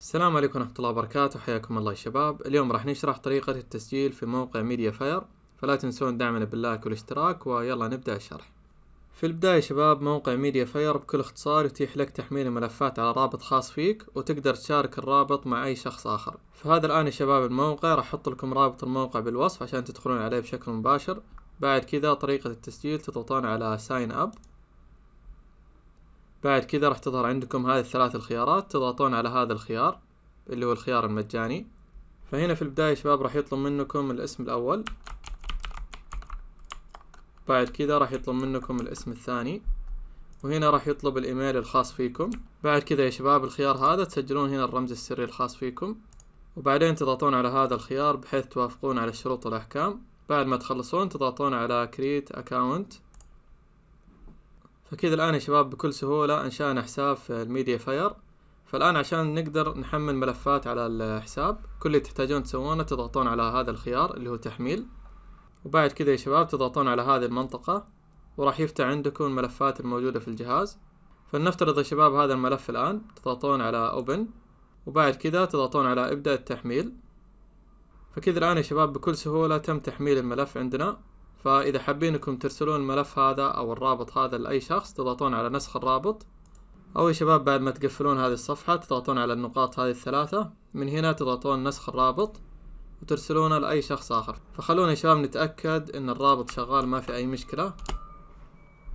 السلام عليكم ورحمة الله وبركاته حياكم الله يا شباب اليوم راح نشرح طريقة التسجيل في موقع ميديا فاير فلا تنسون دعمنا باللايك والاشتراك ويلا نبدأ الشرح في البداية شباب موقع ميديا فاير بكل اختصار يتيح لك تحميل الملفات على رابط خاص فيك وتقدر تشارك الرابط مع أي شخص آخر فهذا الآن يا شباب الموقع راح أحط لكم رابط الموقع بالوصف عشان تدخلون عليه بشكل مباشر بعد كذا طريقة التسجيل تضغطون على ساين أب بعد كذا راح تظهر عندكم هذه الثلاث الخيارات تضغطون على هذا الخيار اللي هو الخيار المجاني فهنا في البداية شباب راح يطلب منكم الاسم الأول بعد كذا راح يطلب منكم الاسم الثاني وهنا راح يطلب الايميل الخاص فيكم بعد كذا يا شباب الخيار هذا تسجلون هنا الرمز السري الخاص فيكم وبعدين تضغطون على هذا الخيار بحيث توافقون على الشروط والاحكام بعد ما تخلصون تضغطون على create account فكذا الآن يا شباب بكل سهولة انشأنا حساب في الميديا فاير فالآن عشان نقدر نحمل ملفات على الحساب كل اللي تحتاجون تسوونه تضغطون على هذا الخيار اللي هو تحميل وبعد كذا يا شباب تضغطون على هذه المنطقة وراح يفتح عندكم الملفات الموجودة في الجهاز فلنفترض يا شباب هذا الملف الآن تضغطون على اوبن وبعد كذا تضغطون على ابدأ التحميل فكذا الآن يا شباب بكل سهولة تم تحميل الملف عندنا فاذا حابين انكم ترسلون الملف هذا او الرابط هذا لاي شخص تضغطون على نسخ الرابط او يا شباب بعد ما تقفلون هذه الصفحة تضغطون على النقاط هذه الثلاثة من هنا تضغطون نسخ الرابط وترسلونه لأي شخص آخر فخلونا يا شباب نتأكد إن الرابط شغال ما في أي مشكلة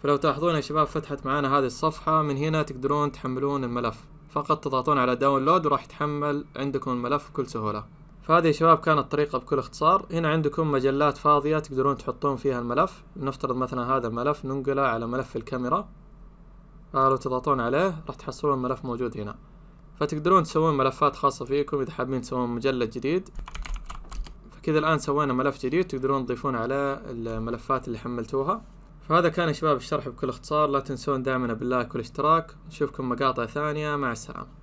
فلو تلاحظون يا شباب فتحت معانا هذه الصفحة من هنا تقدرون تحملون الملف فقط تضغطون على داونلود وراح يتحمل عندكم الملف بكل سهولة فهذه يا شباب كانت الطريقة بكل اختصار هنا عندكم مجلات فاضية تقدرون تحطون فيها الملف نفترض مثلا هذا الملف ننقله على ملف الكاميرا آه لو تضغطون عليه راح تحصلون الملف موجود هنا فتقدرون تسوون ملفات خاصة فيكم إذا حابين تسوون مجلد جديد فكذا الآن سوينا ملف جديد تقدرون تضيفون على الملفات اللي حملتوها فهذا كان يا شباب الشرح بكل اختصار لا تنسون دعمنا باللايك والاشتراك نشوفكم مقاطع ثانية مع السلامة